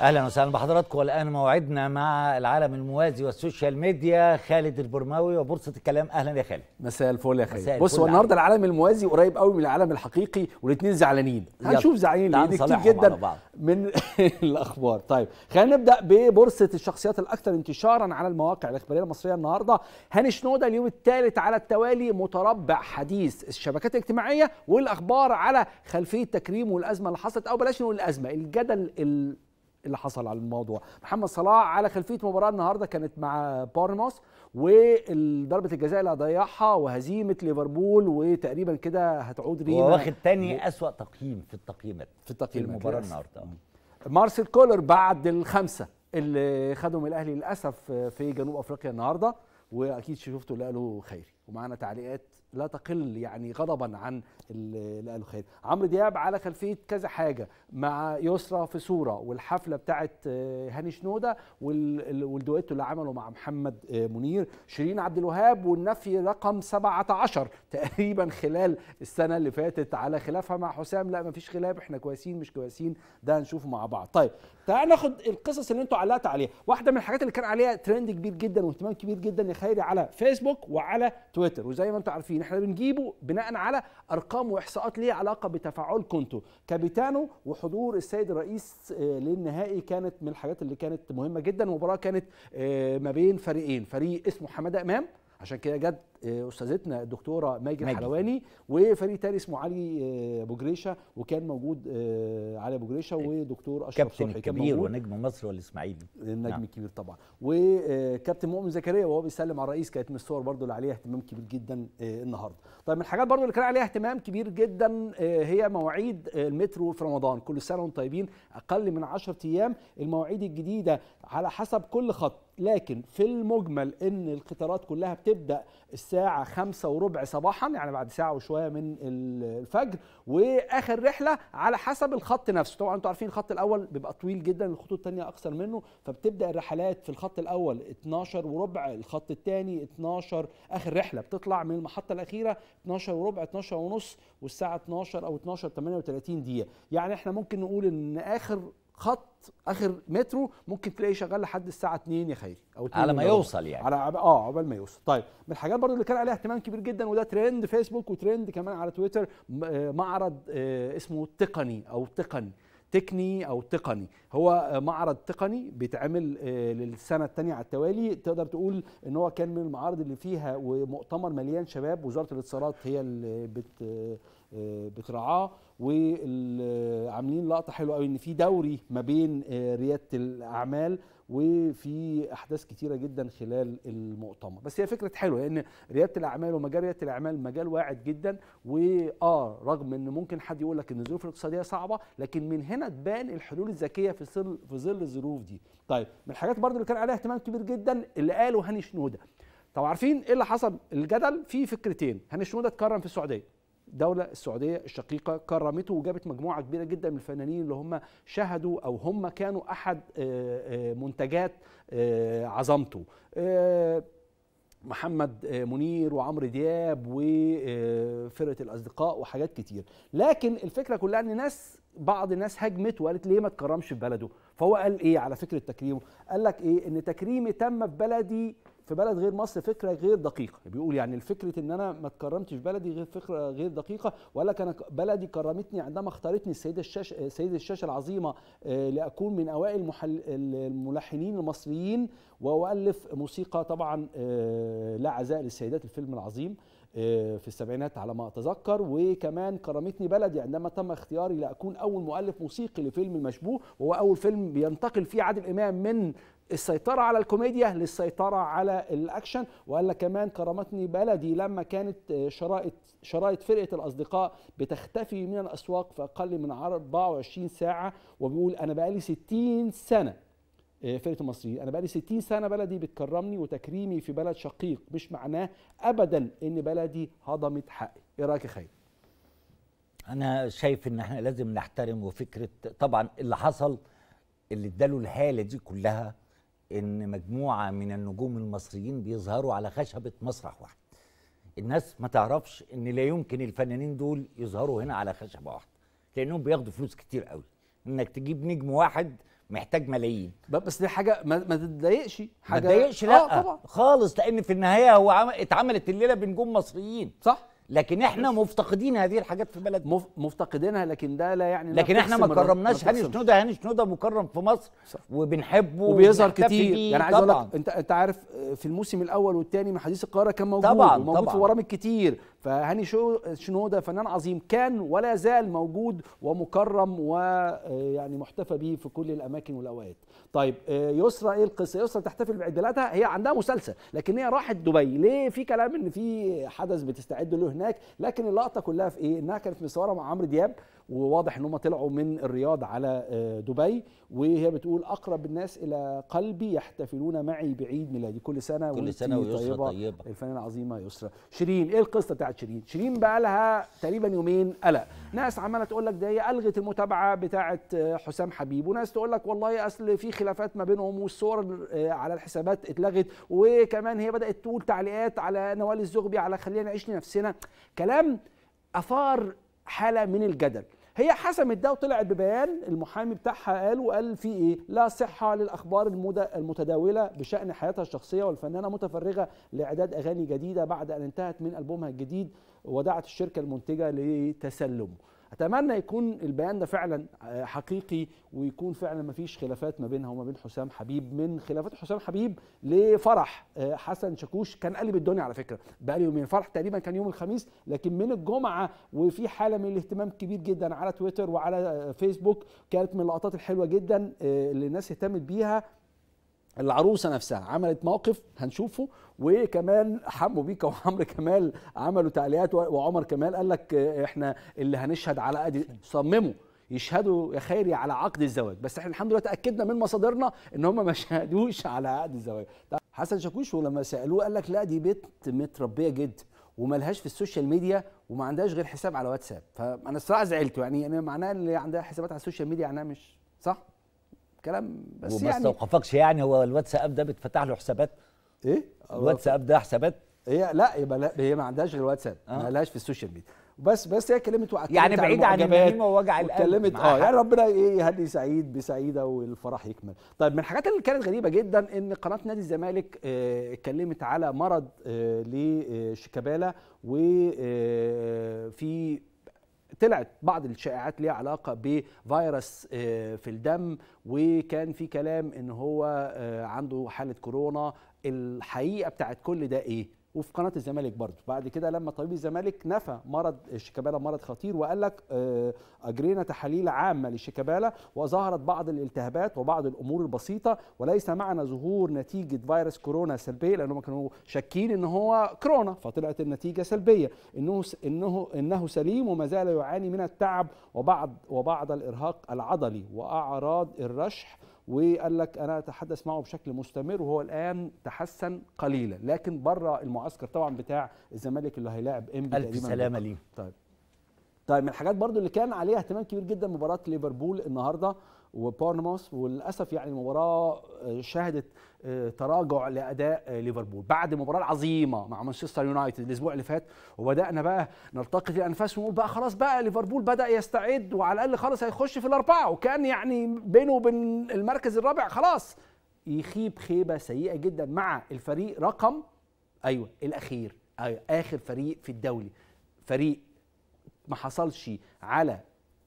اهلا وسهلا بحضراتكم والان موعدنا مع العالم الموازي والسوشيال ميديا خالد البرماوي وبورصه الكلام اهلا يا خالد مساء الفل يا خالد بص هو النهارده العالم الموازي قريب قوي من العالم الحقيقي والاثنين زعلانين هنشوف زعلانين ليه كتير جدا من الاخبار طيب خلينا نبدا ببورصه الشخصيات الاكثر انتشارا على المواقع الاخباريه المصريه النهارده هاني شنوده اليوم الثالث على التوالي متربع حديث الشبكات الاجتماعيه والاخبار على خلفيه تكريمه والازمه اللي حصلت او بلاش نقول الازمه الجدل اللي حصل على الموضوع محمد صلاح على خلفيه مباراه النهارده كانت مع بورنموث وضربه الجزاء اللي ضيعها وهزيمه ليفربول وتقريبا كده هتعود رينا واخد تاني و... اسوا تقييم في التقييمات في التقييم في المباراه النهارده مارسيل كولر بعد الخمسه اللي خدهم الاهلي للاسف في جنوب افريقيا النهارده واكيد شفتوا اللي قاله خيري ومعانا تعليقات لا تقل يعني غضبا عن اللي قاله خيري عمرو دياب على خلفيه كذا حاجه مع يسرا في صوره والحفله بتاعه آه، هاني شنوده والدويتو اللي عمله مع محمد آه، منير شيرين عبد الوهاب والنفي رقم 17 تقريبا خلال السنه اللي فاتت على خلافها مع حسام لا ما فيش خلاف احنا كويسين مش كويسين ده هنشوفه مع بعض طيب تعال ناخد القصص اللي انتوا علقتوا عليها واحده من الحاجات اللي كان عليها ترند كبير جدا واهتمام كبير جدا يا خيري على فيسبوك وعلى تويتر وزي ما انتوا عارفين احنا بنجيبه بناء على ارقام واحصاءات ليها علاقه بتفاعلكم انتوا كابيتانو وحضور السيد الرئيس آه، للنهائي كانت من الحاجات اللي كانت مهمه جدا المباراه كانت آه، ما بين فريقين فريق اسمه حماده امام عشان كده جت استاذتنا الدكتوره ماجد, ماجد. حلواني وفريق تاني اسمه علي آه، ابو جريشه وكان موجود آه، علي ابو جريشه ودكتور اشرف صبحي كابتن الكبير ونجم مصر والاسماعيلي النجم نعم. الكبير طبعا وكابتن مؤمن زكريا وهو بيسلم على الرئيس كانت من الصور برضو اللي عليها اهتمام كبير جدا آه، النهارده طيب من الحاجات برضو اللي كان عليها اهتمام كبير جدا هي مواعيد المترو في رمضان كل سنه وانتم طيبين اقل من 10 ايام المواعيد الجديده على حسب كل خط لكن في المجمل ان القطارات كلها بتبدا الساعة خمسة وربع صباحا يعني بعد ساعة وشوية من الفجر وآخر رحلة على حسب الخط نفسه طبعا أنتوا عارفين الخط الأول بيبقى طويل جدا الخطوط التانية أقصر منه فبتبدأ الرحلات في الخط الأول 12 وربع الخط التاني 12 آخر رحلة بتطلع من المحطة الأخيرة 12 وربع 12 ونص والساعة 12 أو 12 38 دقيقة يعني احنا ممكن نقول إن آخر خط اخر مترو ممكن تلاقي شغال لحد الساعه 2 يا خيري او على ما يوصل يعني على اه عقبال ما يوصل طيب من الحاجات برضو اللي كان عليها اهتمام كبير جدا وده ترند فيسبوك وترند كمان على تويتر آه، معرض آه، اسمه تقني او تقني تكني او تقني هو آه، معرض تقني بيتعمل للسنه الثانيه على التوالي تقدر تقول ان هو كان من المعارض اللي فيها ومؤتمر مليان شباب وزاره الاتصالات هي اللي بت آه، بترعاه وعاملين لقطه حلوه قوي ان في دوري ما بين آه، رياده الاعمال وفي احداث كتيره جدا خلال المؤتمر بس هي فكره حلوه لان رياده الاعمال ومجال رياده الاعمال مجال واعد جدا واه رغم ان ممكن حد يقول لك ان الظروف الاقتصاديه صعبه لكن من هنا تبان الحلول الذكيه في ظل في ظل الظروف دي طيب من الحاجات برضو اللي كان عليها اهتمام كبير جدا اللي قاله هاني شنوده طب عارفين ايه اللي حصل الجدل في فكرتين هاني شنوده اتكرم في السعوديه الدولة السعودية الشقيقة كرمته وجابت مجموعة كبيرة جدا من الفنانين اللي هم شهدوا أو هم كانوا أحد آه، آه، منتجات آه، عظمته محمد منير وعمرو دياب وفرقه الاصدقاء وحاجات كتير لكن الفكره كلها ان ناس بعض الناس هجمت وقالت ليه ما تكرمش في بلده فهو قال ايه على فكره تكريمه قال لك ايه ان تكريمي تم في بلدي في بلد غير مصر فكره غير دقيقه بيقول يعني فكره ان انا ما اتكرمتش في بلدي غير فكره غير دقيقه ولا كان بلدي كرمتني عندما اختارتني السيده الشاشه سيد الشاشه العظيمه آه، لاكون من اوائل المحل الملحنين المصريين والف موسيقى طبعا آه، لا عزاء للسيدات الفيلم العظيم آه، في السبعينات على ما اتذكر وكمان كرمتني بلدي عندما تم اختياري لاكون اول مؤلف موسيقي لفيلم المشبوه وهو اول فيلم بينتقل فيه عادل امام من السيطرة على الكوميديا للسيطرة على الأكشن وقال لك كمان كرمتني بلدي لما كانت شرائط شرائط فرقة الأصدقاء بتختفي من الأسواق في أقل من 24 ساعة وبيقول أنا بقالي 60 سنة آه، فرقة المصريين أنا بقالي 60 سنة بلدي بتكرمني وتكريمي في بلد شقيق مش معناه أبدا إن بلدي هضمت حقي إيه رأيك يا خير؟ أنا شايف إن إحنا لازم نحترم وفكرة طبعا اللي حصل اللي اداله الهالة دي كلها ان مجموعه من النجوم المصريين بيظهروا على خشبه مسرح واحد الناس ما تعرفش ان لا يمكن الفنانين دول يظهروا هنا على خشبه واحده لانهم بياخدوا فلوس كتير قوي انك تجيب نجم واحد محتاج ملايين بس دي حاجه ما, ما تضايقش حاجه ما تضايقش لا آه طبعا. خالص لان في النهايه هو اتعملت الليله بنجوم مصريين صح لكن احنا مفتقدين هذه الحاجات في بلدنا مفتقدينها لكن ده لا يعني لكن احنا ما كرمناش هاني شنوده هاني شنوده مكرم في مصر صح. وبنحبه وبيظهر كتير يعني عايز اقول لك انت انت عارف آه، في الموسم الاول والثاني من حديث القاهره كان موجود طبعا وموجود طبعا. في ورامج كتير فهاني شو شنودة فنان عظيم كان ولا زال موجود ومكرم ويعني آه، محتفى به في كل الاماكن والاوقات طيب آه، يسرى ايه القصه يسرى تحتفل بعيد ميلادها هي عندها مسلسل لكن هي راحت دبي ليه في كلام ان في حدث بتستعد له هناك لكن اللقطه كلها في ايه انها كانت مصوره مع عمرو دياب وواضح ان هم طلعوا من الرياض على آه، دبي وهي بتقول اقرب الناس الى قلبي يحتفلون معي بعيد ميلادي كل سنه كل سنه ويسرى طيبه, طيبة. الفنانه العظيمه يسرى شيرين ايه القصه بتاعت شيرين شيرين بقى لها تقريبا يومين قلق ناس عماله تقول لك ده هي الغت المتابعه بتاعه آه، حسام حبيب وناس تقول لك والله اصل في خلافات ما بينهم والصور آه، على الحسابات اتلغت وكمان هي بدات تقول تعليقات على نوال الزغبي على خلينا نعيش لنفسنا كلام اثار حاله من الجدل هي حسمت ده وطلعت ببيان المحامي بتاعها قال وقال في ايه لا صحه للاخبار المتداوله بشان حياتها الشخصيه والفنانه متفرغه لاعداد اغاني جديده بعد ان انتهت من البومها الجديد ودعت الشركه المنتجه لتسلمه اتمنى يكون البيان ده فعلا آه، حقيقي ويكون فعلا ما فيش خلافات ما بينها وما بين حسام حبيب من خلافات حسام حبيب لفرح آه، حسن شاكوش كان قلب الدنيا على فكره بقى لي يومين فرح تقريبا كان يوم الخميس لكن من الجمعه وفي حاله من الاهتمام كبير جدا على تويتر وعلى آه، فيسبوك كانت من اللقطات الحلوه جدا اللي الناس اهتمت بيها العروسه نفسها عملت موقف هنشوفه وكمان حمو بيكا وعمر كمال عملوا تعليقات وعمر كمال قال لك احنا اللي هنشهد على ادي صمموا يشهدوا يا خيري على عقد الزواج بس احنا الحمد لله تاكدنا من مصادرنا ان هم ما شهدوش على عقد الزواج حسن شاكوش ولما سالوه قال لك لا دي بنت متربيه جد وملهاش في السوشيال ميديا وما عندهاش غير حساب على واتساب فانا الصراحه زعلت يعني انا معناه اللي عندها حسابات على السوشيال ميديا يعني مش صح الكلام بس وما يعني ما استوقفكش يعني هو الواتساب ده بيتفتح له حسابات ايه الواتساب ده حسابات هي لا يبقى لا هي ما عندهاش غير واتساب آه. ما لهاش في السوشيال ميديا بس بس هي كلمت وعدت يعني بعيد عن النميمه ووجع القلب كلمت اه يعني ربنا ايه يهدي سعيد بسعيده والفرح يكمل طيب من الحاجات اللي كانت غريبه جدا ان قناه نادي الزمالك آه، اتكلمت على مرض آه، لشيكابالا وفي آه، طلعت بعض الشائعات ليها علاقه بفيروس آه، في الدم وكان في كلام ان هو آه، عنده حاله كورونا الحقيقه بتاعت كل ده ايه وفي قناه الزمالك برضه بعد كده لما طبيب الزمالك نفى مرض الشيكابالا مرض خطير وقال لك آه، اجرينا تحاليل عامه للشيكابالا وظهرت بعض الالتهابات وبعض الامور البسيطه وليس معنا ظهور نتيجه فيروس كورونا سلبيه لانهم كانوا شاكين ان هو كورونا فطلعت النتيجه سلبيه انه انه انه سليم وما زال يعاني من التعب وبعض وبعض الارهاق العضلي واعراض الرشح وقال لك انا اتحدث معه بشكل مستمر وهو الان تحسن قليلا لكن بره المعسكر طبعا بتاع الزمالك اللي هيلاعب انبي الف سلامه ليه طيب طيب من الحاجات برضو اللي كان عليها اهتمام كبير جدا مباراه ليفربول النهارده وبورنموس وللاسف يعني المباراه آه، شهدت آه، تراجع لاداء آه، ليفربول بعد مباراه عظيمه مع مانشستر يونايتد الاسبوع اللي فات وبدانا بقى نلتقط الانفاس ونقول بقى خلاص بقى ليفربول بدا يستعد وعلى الاقل خلاص هيخش في الاربعه وكان يعني بينه وبين المركز الرابع خلاص يخيب خيبه سيئه جدا مع الفريق رقم ايوه الاخير أيوة اخر فريق في الدوري فريق ما حصلش على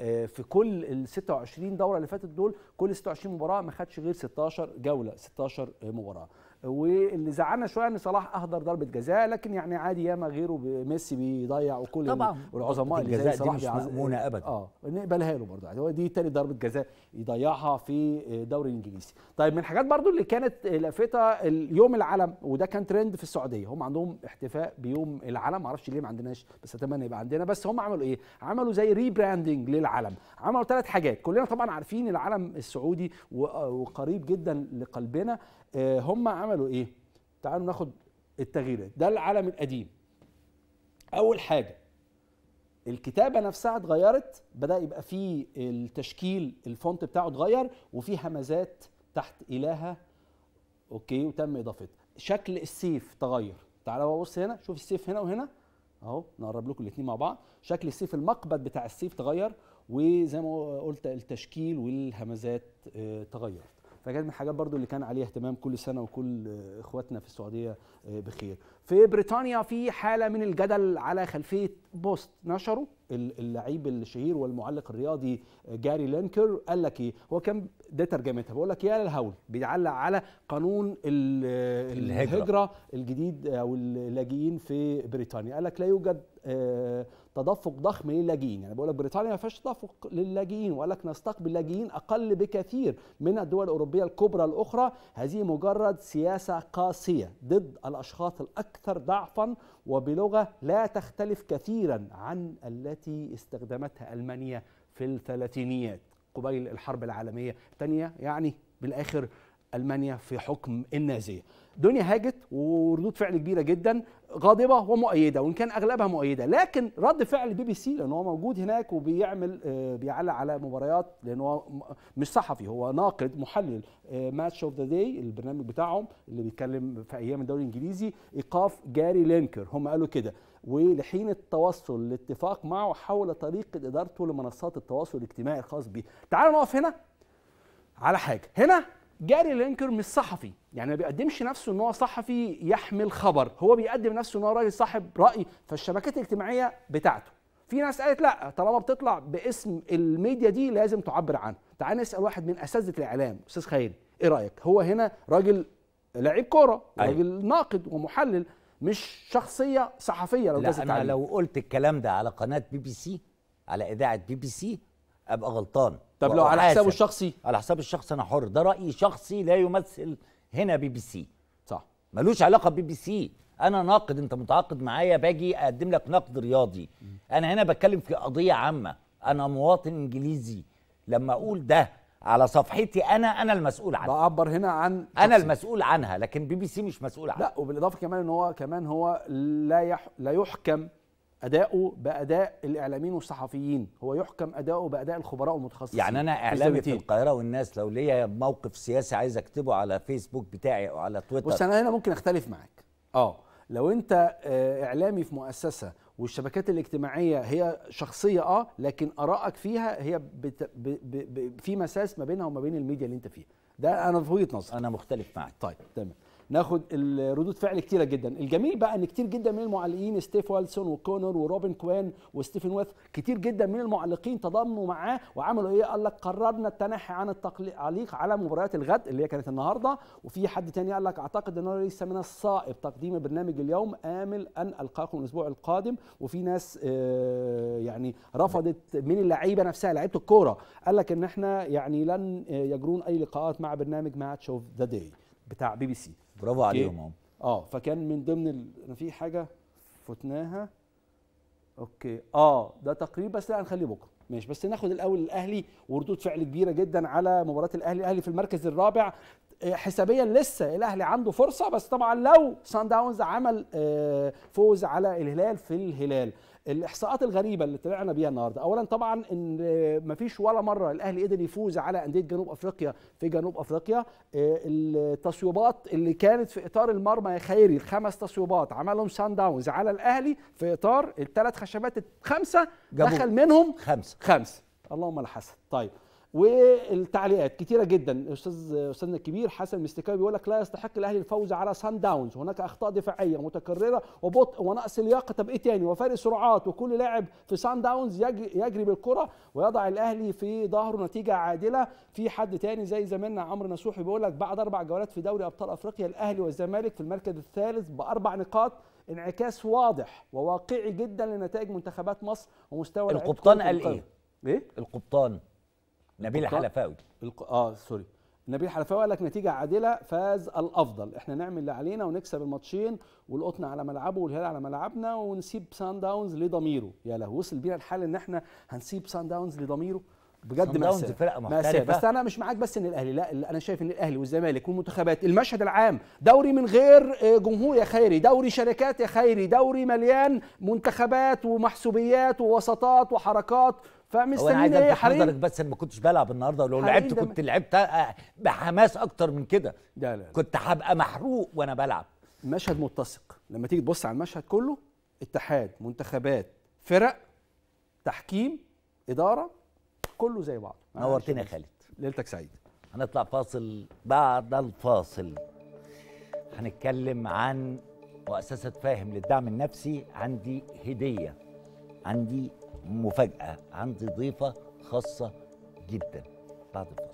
آه، في كل ال 26 دوره اللي فاتت دول كل 26 مباراه ما خدش غير 16 جوله 16 مباراه واللي زعلنا شويه ان صلاح اهدر ضربه جزاء لكن يعني عادي ياما غيره ميسي بيضيع وكل طبعا والعظماء اللي زي صلاح مش مأمونة ابدا اه نقبلها له برضه هو دي تاني ضربه جزاء يضيعها في الدوري آه، الانجليزي طيب من الحاجات برضه اللي كانت لافته اليوم العلم وده كان ترند في السعوديه هم عندهم احتفاء بيوم العلم معرفش ليه ما عندناش بس اتمنى يبقى عندنا بس هم عملوا ايه عملوا زي ريبراندنج للعلم عملوا ثلاث حاجات كلنا طبعا عارفين العلم السعودي آه، وقريب جدا لقلبنا آه، هم عملوا ايه تعالوا ناخد التغييرات ده العالم القديم اول حاجه الكتابه نفسها اتغيرت بدا يبقى فيه التشكيل الفونت بتاعه اتغير وفي همزات تحت الهه اوكي وتم اضافتها شكل السيف تغير تعالوا بص هنا شوف السيف هنا وهنا اهو نقرب لكم الاثنين مع بعض شكل السيف المقبض بتاع السيف تغير وزي ما قلت التشكيل والهمزات آه، تغيرت فكانت من الحاجات برضو اللي كان عليها اهتمام كل سنه وكل اخواتنا في السعوديه آه، بخير في بريطانيا في حاله من الجدل على خلفيه بوست نشره اللعيب الشهير والمعلق الرياضي آه، جاري لينكر قال لك ايه هو كان ده ترجمتها بقول لك يا للهول بيعلق على قانون آه، الهجرة. الهجره الجديد او اللاجئين في بريطانيا قال لك لا يوجد تدفق ضخم للاجئين يعني بقول لك بريطانيا ما فيهاش تدفق للاجئين وقال لك نستقبل لاجئين اقل بكثير من الدول الاوروبيه الكبرى الاخرى هذه مجرد سياسه قاسيه ضد الاشخاص الاكثر ضعفا وبلغه لا تختلف كثيرا عن التي استخدمتها المانيا في الثلاثينيات قبيل الحرب العالميه الثانيه يعني بالاخر المانيا في حكم النازيه دنيا هاجت وردود فعل كبيره جدا غاضبه ومؤيده وان كان اغلبها مؤيده لكن رد فعل بي بي سي لان هو موجود هناك وبيعمل آه، بيعلق على مباريات لان هو مش صحفي هو ناقد محلل ماتش اوف ذا داي البرنامج بتاعهم اللي بيتكلم في ايام الدوري الانجليزي ايقاف جاري لينكر هم قالوا كده ولحين التوصل لاتفاق معه حول طريقه ادارته لمنصات التواصل الاجتماعي الخاص بيه تعالوا نقف هنا على حاجه هنا جاري لينكر مش صحفي يعني ما بيقدمش نفسه ان هو صحفي يحمل خبر هو بيقدم نفسه ان هو راجل صاحب راي فالشبكات الاجتماعيه بتاعته في ناس قالت لا طالما بتطلع باسم الميديا دي لازم تعبر عنه تعال نسال واحد من اساتذه الاعلام استاذ خالد ايه رايك هو هنا راجل لعيب كوره أيوة. راجل ناقد ومحلل مش شخصيه صحفيه لو لا انا لو قلت الكلام ده على قناه بي بي سي على اذاعه بي بي سي ابقى غلطان طب لو على حسابه الشخصي على حساب الشخص انا حر ده راي شخصي لا يمثل هنا بي بي سي صح ملوش علاقه بي بي سي انا ناقد انت متعاقد معايا باجي اقدم لك نقد رياضي انا هنا بتكلم في قضيه عامه انا مواطن انجليزي لما اقول ده على صفحتي انا انا المسؤول عنها بعبر هنا عن انا المسؤول عنها لكن بي بي سي مش مسؤول عنها لا وبالاضافه كمان ان هو كمان هو لا يح لا يحكم اداؤه باداء الاعلاميين والصحفيين هو يحكم اداؤه باداء الخبراء والمتخصصين يعني انا اعلامي في, في القاهره والناس لو ليا موقف سياسي عايز اكتبه على فيسبوك بتاعي او على تويتر بص انا هنا ممكن اختلف معاك اه لو انت آه، اعلامي في مؤسسه والشبكات الاجتماعيه هي شخصيه اه لكن ارائك فيها هي بت... ب... ب... ب... في مساس ما بينها وما بين الميديا اللي انت فيها ده انا في وجهه نظري انا مختلف معاك طيب تمام ناخد ردود فعل كتيره جدا الجميل بقى ان كتير جدا من المعلقين ستيف والسون وكونر وروبن كوان وستيفن ويث كتير جدا من المعلقين تضامنوا معاه وعملوا ايه قال لك قررنا التنحي عن التعليق على مباريات الغد اللي هي كانت النهارده وفي حد تاني قال لك اعتقد انه ليس من الصائب تقديم برنامج اليوم امل ان القاكم الاسبوع القادم وفي ناس آه، يعني رفضت من اللعيبه نفسها لعيبه الكوره قال لك ان احنا يعني لن آه، يجرون اي لقاءات مع برنامج ماتش اوف ذا داي بتاع بي بي سي برافو عليهم اهو اه فكان من ضمن ال... انا في حاجه فتناها اوكي اه ده تقرير بس لا هنخليه بكره ماشي بس ناخد الاول الاهلي وردود فعل كبيره جدا على مباراه الاهلي الاهلي في المركز الرابع آه، حسابيا لسه الاهلي عنده فرصه بس طبعا لو سان داونز عمل آه، فوز على الهلال في الهلال الاحصاءات الغريبه اللي طلعنا بيها النهارده اولا طبعا ان مفيش ولا مره الاهلي قدر يفوز على انديه جنوب افريقيا في جنوب افريقيا آه، التصويبات اللي كانت في اطار المرمى يا خيري الخمس تصويبات عملهم سان داونز على الاهلي في اطار الثلاث خشبات الخمسه دخل منهم خمسه خمسه اللهم الحسن طيب والتعليقات كتيره جدا استاذ استاذنا الكبير حسن مستكاوي بيقول لك لا يستحق الاهلي الفوز على سان داونز هناك اخطاء دفاعيه متكرره وبطء ونقص لياقه طب ايه تاني وفارق سرعات وكل لاعب في سان داونز يجري بالكره ويضع الاهلي في ظهره نتيجه عادله في حد تاني زي زميلنا عمرو نصوحي بيقول لك بعد اربع جولات في دوري ابطال افريقيا الاهلي والزمالك في المركز الثالث باربع نقاط انعكاس واضح وواقعي جدا لنتائج منتخبات مصر ومستوى القبطان قال ايه؟ ايه؟ القبطان نبيل الحلفاوي الق... اه سوري نبيل حلفاوي قال لك نتيجه عادله فاز الافضل احنا نعمل اللي علينا ونكسب الماتشين والقطن على ملعبه والهلال على ملعبنا ونسيب سان داونز لضميره يا له وصل بينا الحال ان احنا هنسيب سان داونز لضميره بجد مأساة فرقة مأساة بس أنا مش معاك بس إن الأهلي لا أنا شايف إن الأهلي والزمالك والمنتخبات المشهد العام دوري من غير آه، جمهور يا خيري دوري شركات يا خيري دوري مليان منتخبات ومحسوبيات ووسطات وحركات فمستنيين ايه حضرتك بس انا ما كنتش بلعب النهارده ولو لعبت كنت لعبت بحماس اكتر من كده لا لا كنت هبقى محروق وانا بلعب مشهد متسق لما تيجي تبص على المشهد كله اتحاد منتخبات فرق تحكيم اداره كله زي بعض نورتني يا خالد ليلتك سعيد هنطلع فاصل بعد الفاصل هنتكلم عن مؤسسه فاهم للدعم النفسي عندي هديه عندي مفاجأة عندي ضيفة خاصة جدا بعد الفاصل